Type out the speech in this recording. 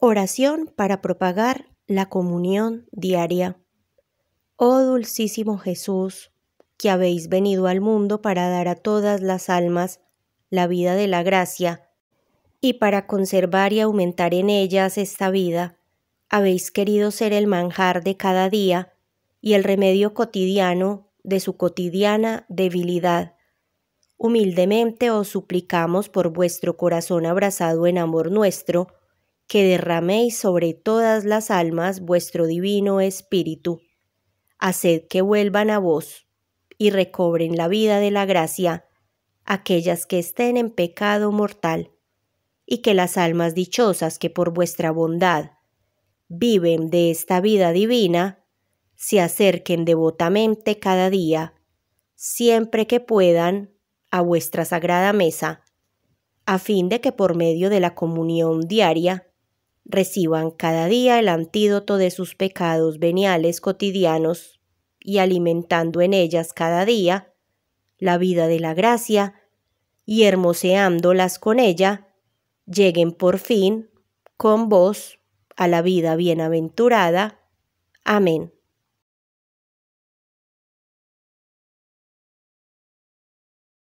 Oración para propagar la comunión diaria. Oh dulcísimo Jesús, que habéis venido al mundo para dar a todas las almas la vida de la gracia, y para conservar y aumentar en ellas esta vida, habéis querido ser el manjar de cada día y el remedio cotidiano de su cotidiana debilidad. Humildemente os suplicamos por vuestro corazón abrazado en amor nuestro, que derraméis sobre todas las almas vuestro divino espíritu. Haced que vuelvan a vos y recobren la vida de la gracia aquellas que estén en pecado mortal, y que las almas dichosas que por vuestra bondad viven de esta vida divina, se acerquen devotamente cada día, siempre que puedan, a vuestra sagrada mesa, a fin de que por medio de la comunión diaria reciban cada día el antídoto de sus pecados veniales cotidianos y alimentando en ellas cada día la vida de la gracia y hermoseándolas con ella, lleguen por fin, con vos, a la vida bienaventurada. Amén.